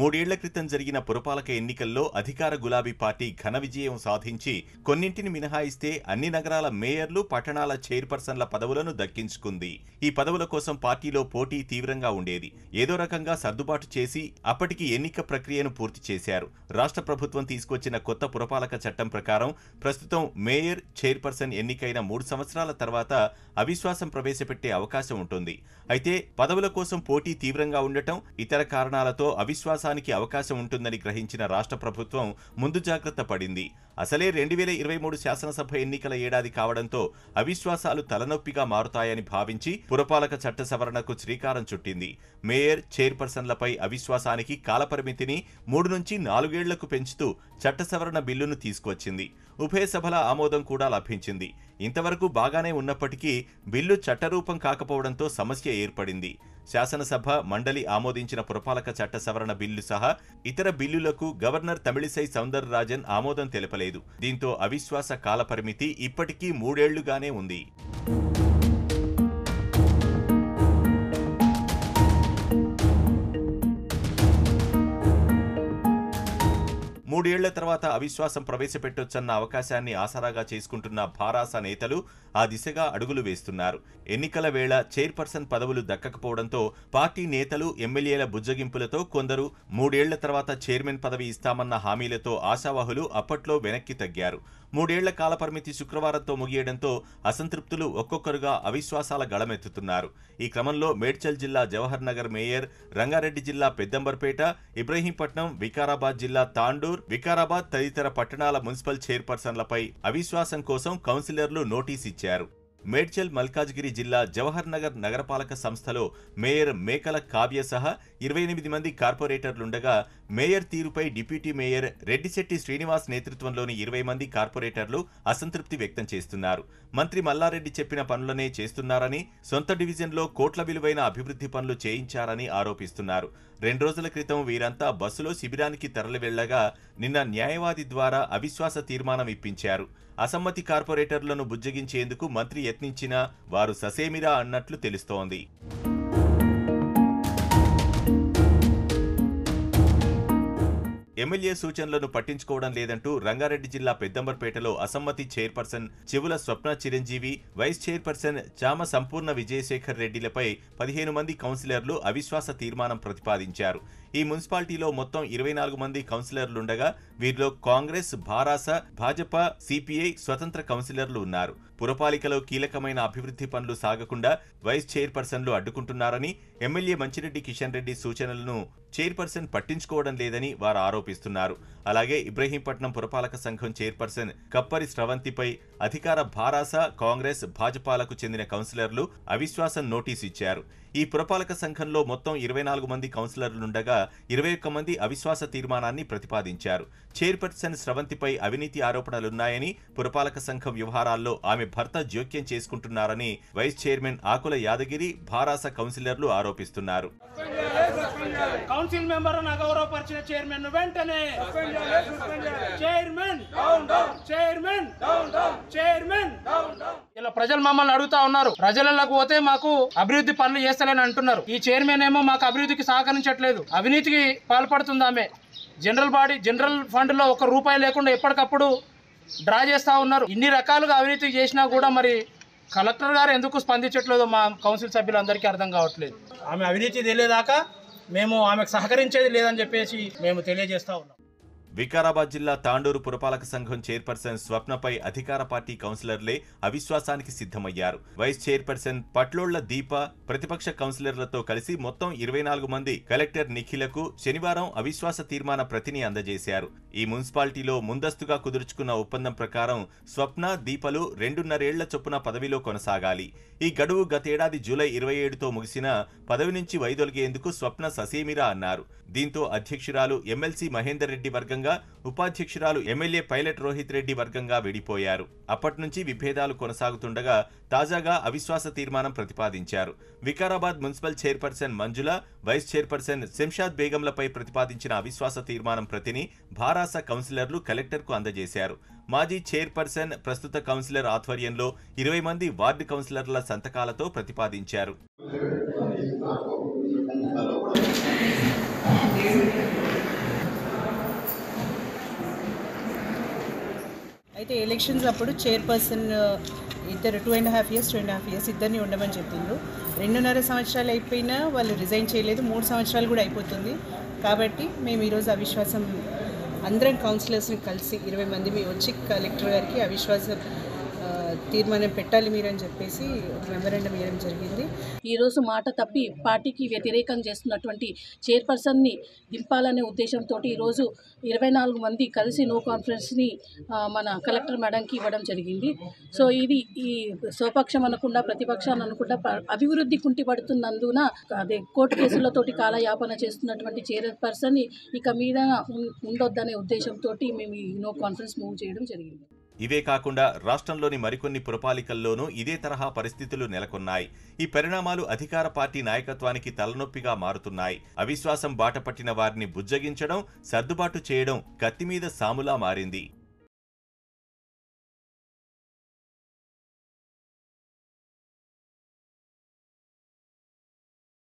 మూడేళ్ల క్రితం జరిగిన పురపాలక ఎన్నికల్లో అధికార గులాబీ పార్టీ ఘన విజయం సాధించి కొన్నింటిని మినహాయిస్తే అన్ని నగరాల మేయర్లు పట్టణాల చైర్పర్సన్ల పదవులను దక్కించుకుంది ఈ పదవుల కోసం పార్టీలో పోటీ తీవ్రంగా ఉండేది ఏదో రకంగా సర్దుబాటు చేసి అప్పటికి ఎన్నిక ప్రక్రియను పూర్తి చేశారు రాష్ట్ర ప్రభుత్వం తీసుకొచ్చిన కొత్త పురపాలక చట్టం ప్రకారం ప్రస్తుతం మేయర్ చైర్పర్సన్ ఎన్నికైన మూడు సంవత్సరాల తర్వాత అవిశ్వాసం ప్రవేశపెట్టే అవకాశం ఉంటుంది అయితే పదవుల కోసం పోటీ తీవ్రంగా ఉండటం ఇతర కారణాలతో అవిశ్వాస నష్టనాశానికి అవకాశం ఉంటుందని గ్రహించిన రాష్ట్ర ప్రభుత్వం ముందు జాగ్రత్త పడింది అసలే రెండు వేల ఇరవై మూడు శాసనసభ ఎన్నికల ఏడాది కావడంతో అవిశ్వాసాలు తలనొప్పిగా మారుతాయని భావించి పురపాలక చట్ట సవరణకు శ్రీకారం చుట్టింది మేయర్ చైర్పర్సన్లపై అవిశ్వాసానికి కాలపరిమితిని మూడు నుంచి నాలుగేళ్లకు పెంచుతూ చట్ట సవరణ బిల్లును తీసుకొచ్చింది ఉభయ సభల ఆమోదం కూడా లభించింది ఇంతవరకు బాగానే ఉన్నప్పటికీ బిల్లు చట్టరూపం కాకపోవడంతో సమస్య ఏర్పడింది శాసనసభ మండలి ఆమోదించిన పురపాలక చట్ట సవరణ బిల్లు సహా ఇతర బిల్లులకు గవర్నర్ తమిళిసై సౌందర్ రాజన్ ఆమోదం తెలపలేదు దీంతో అవిశ్వాస కాలపరిమితి ఇప్పటికీ మూడేళ్లుగానే ఉంది మూడేళ్ల తర్వాత అవిశ్వాసం ప్రవేశపెట్టొచ్చన్న అవకాశాన్ని ఆసరాగా చేసుకుంటున్న భారాస నేతలు ఆ దిశగా అడుగులు వేస్తున్నారు ఎన్నికల వేళ చైర్పర్సన్ పదవులు దక్కకపోవడంతో పార్టీ నేతలు ఎమ్మెల్యేల బుజ్జగింపులతో కొందరు మూడేళ్ల తర్వాత చైర్మన్ పదవి ఇస్తామన్న హామీలతో ఆశావాహులు అప్పట్లో వెనక్కి తగ్గారు మూడేళ్ల కాలపరిమితి శుక్రవారంతో ముగియడంతో అసంతృప్తులు ఒక్కొక్కరుగా అవిశ్వాసాల గళమెత్తుతున్నారు ఈ క్రమంలో మేడ్చల్ జిల్లా జవహర్ నగర్ మేయర్ రంగారెడ్డి జిల్లా పెద్దంబర్పేట ఇబ్రహీంపట్నం వికారాబాద్ జిల్లా తాండూర్ వికారాబాద్ తదితర పట్టణాల మున్సిపల్ చైర్పర్సన్లపై అవిశ్వాసం కోసం కౌన్సిలర్లు నోటీసు ఇచ్చారు మేడ్చల్ మల్కాజ్గిరి జిల్లా జవహర్ నగర్ నగరపాలక సంస్థలో మేయర్ మేకల కావ్య సహా ఇరవై ఎనిమిది మంది కార్పొరేటర్లుండగా మేయర్ తీరుపై డిప్యూటీ మేయర్ రెడ్డిశెట్టి శ్రీనివాస్ నేతృత్వంలోని ఇరవై మంది కార్పొరేటర్లు అసంతృప్తి వ్యక్తం చేస్తున్నారు మంత్రి మల్లారెడ్డి చెప్పిన పనులనే చేస్తున్నారని సొంత డివిజన్లో కోట్ల విలువైన అభివృద్ధి పనులు చేయించారని ఆరోపిస్తున్నారు రెండు రోజుల క్రితం వీరంతా బస్సులో శిబిరానికి తరలి వెళ్లగా నిన్న న్యాయవాది ద్వారా అవిశ్వాస తీర్మానం ఇప్పించారు అసమ్మతి కార్పొరేటర్లను బుజ్జగించేందుకు మంత్రి యత్నించినా వారు ససేమిరా అన్నట్లు తెలుస్తోంది ఎమ్మెల్యే సూచనలను పట్టించుకోవడం లేదంటూ రంగారెడ్డి జిల్లా పెద్దంబర్పేటలో అసమ్మతి చైర్పర్సన్ చెవుల స్వప్న చిరంజీవి వైస్ చైర్పర్సన్ చామ సంపూర్ణ విజయశేఖర్ రెడ్డిలపై పదిహేను మంది కౌన్సిలర్లు అవిశ్వాస తీర్మానం ప్రతిపాదించారు ఈ మున్సిపాలిటీలో మొత్తం ఇరవై నాలుగు మంది కౌన్సిలర్లుండగా వీరిలో కాంగ్రెస్ భారాస భాజపా సిపిఐ స్వతంత్ర కౌన్సిలర్లు ఉన్నారు పురపాలికలో కీలకమైన అభివృద్ధి పనులు సాగకుండా వైస్ చైర్పర్సన్లు అడ్డుకుంటున్నారని ఎమ్మెల్యే మంచిరెడ్డి కిషన్ రెడ్డి సూచనలను చైర్పర్సన్ పట్టించుకోవడం లేదని వారు ఆరోపించారు ఆరోపిస్తున్నారు అలాగే ఇబ్రహీంపట్నం పురపాలక సంఘం చైర్పర్సన్ కప్పరి స్రవంతిపై అధికార భారాస కాంగ్రెస్ భాజపాలకు చెందిన కౌన్సిలర్లు అవిశ్వాసం నోటీసు ఇచ్చారు ఈ పురపాలక సంఘంలో మొత్తం ఇరవై నాలుగు మంది కౌన్సిలర్లుండగా ఇరవై ఒక్క మంది అవిశ్వాస తీర్మానాన్ని ప్రతిపాదించారు చైర్పర్సన్ స్రవంతిపై అవినీతి ఆరోపణలున్నాయని పురపాలక సంఘం వ్యవహారాల్లో ఆమె భర్త జోక్యం చేసుకుంటున్నారని వైస్ చైర్మన్ ఆకుల యాదగిరి భారాస కౌన్సిలర్లు ఆరోపిస్తున్నారు కౌన్సిల్ మెంబర్ అగౌరవపరిచిన చైర్మన్ వెంటనే చైర్మన్ చైర్మన్ చైర్మన్ ఇలా ప్రజలు మమ్మల్ని అడుగుతా ఉన్నారు ప్రజలకు పోతే మాకు అభివృద్ధి పనులు చేస్తలేని అంటున్నారు ఈ చైర్మన్ ఏమో మాకు అభివృద్ధికి సహకరించట్లేదు అవినీతికి పాల్పడుతుంది ఆమె జనరల్ బాడీ జనరల్ ఫండ్లో ఒక రూపాయి లేకుండా ఎప్పటికప్పుడు డ్రా చేస్తూ ఉన్నారు ఇన్ని రకాలుగా అవినీతి చేసినా కూడా మరి కలెక్టర్ గారు ఎందుకు స్పందించట్లేదు మా కౌన్సిల్ సభ్యులందరికీ అర్థం కావట్లేదు ఆమె అవినీతి తెలియదాకా మేము ఆమెకు సహకరించేది లేదని చెప్పేసి మేము తెలియజేస్తా ఉన్నాం వికారాబాద్ జిల్లా తాండూరు పురపాలక సంఘం చైర్పర్సన్ స్వప్నపై అధికార పార్టీ కౌన్సిలర్లే అవిశ్వాసానికి సిద్ధమయ్యారు వైస్ చైర్పర్సన్ పట్లోళ్ల దీప ప్రతిపక్ష కౌన్సిలర్లతో కలిసి మొత్తం ఇరవై నాలుగు మంది కలెక్టర్ నిఖిలకు శనివారం అవిశ్వాస తీర్మాన ప్రతిని అందజేశారు ఈ మున్సిపాలిటీలో ముందస్తుగా కుదుర్చుకున్న ఒప్పందం ప్రకారం స్వప్న దీపలు రెండున్నరేళ్ల చొప్పున పదవిలో కొనసాగాలి ఈ గడువు గతేడాది జూలై ఇరవై ఏడుతో ముగిసిన పదవి నుంచి వైదొలిగేందుకు స్వప్న ససేమిరా అన్నారు దీంతో అధ్యక్షురాలు ఎమ్మెల్సీ మహేందర్ రెడ్డి వర్గం కారణంగా ఉపాధ్యక్షురాలు ఎమ్మెల్యే పైలట్ రోహిత్ రెడ్డి వర్గంగా విడిపోయారు నుంచి విభేదాలు కొనసాగుతుండగా తాజాగా అవిశ్వాస తీర్మానం ప్రతిపాదించారు Vikarabad municipal chairperson Manjula vice chairperson Shamshad బేగంలపై ప్రతిపాదించిన అవిశ్వాస తీర్మానం ప్రతిని భారాస కౌన్సిలర్లు కలెక్టర్కు అందజేశారు మాజీ చైర్పర్సన్ ప్రస్తుత కౌన్సిలర్ ఆధ్వర్యంలో ఇరవై మంది వార్డు కౌన్సిలర్ల సంతకాలతో ప్రతిపాదించారు అయితే ఎలక్షన్స్ అప్పుడు చైర్పర్సన్ ఇద్దరు two and half years two and half years ఇద్దరిని ఉండమని చెప్పిండ్రు రెండున్నర సంవత్సరాలు అయిపోయినా వాళ్ళు రిజైన్ చేయలేదు మూడు సంవత్సరాలు కూడా అయిపోతుంది కాబట్టి మేము ఈరోజు అవిశ్వాసం అందరం కౌన్సిలర్స్ని కలిసి ఇరవై మంది మేము వచ్చి కలెక్టర్ గారికి అవిశ్వాసం తీర్మానం పెట్టాలి మీరు అని చెప్పేసి ఒక మెమరాండం ఇవ్వడం జరిగింది ఈరోజు మాట తప్పి పార్టీకి వ్యతిరేకం చేస్తున్నటువంటి చైర్పర్సన్ని దింపాలనే ఉద్దేశంతో ఈరోజు ఇరవై నాలుగు మంది కలిసి నో కాన్ఫరెన్స్ని మన కలెక్టర్ మేడంకి ఇవ్వడం జరిగింది సో ఇది ఈ స్వపక్షం అనకుండా ప్రతిపక్షాన్ని అనకుండా అభివృద్ధి కుంటిపడుతున్నందున అదే కోర్టు కేసులతోటి కాలయాపన చేస్తున్నటువంటి చైర్పర్సన్ ఇక మీద ఉండొద్దనే ఉద్దేశంతో మేము ఈ నో కాన్ఫరెన్స్ మూవ్ చేయడం జరిగింది ఇవే కాకుండా రాష్ట్రంలోని మరికొన్ని పురపాలికల్లోనూ ఇదే తరహా పరిస్థితులు నెలకొన్నాయి ఈ పరిణామాలు అధికార పార్టీ నాయకత్వానికి తలనొప్పిగా మారుతున్నాయి అవిశ్వాసం బాటపట్టిన వారిని బుజ్జగించడం సర్దుబాటు చేయడం కత్తిమీద సాములా మారింది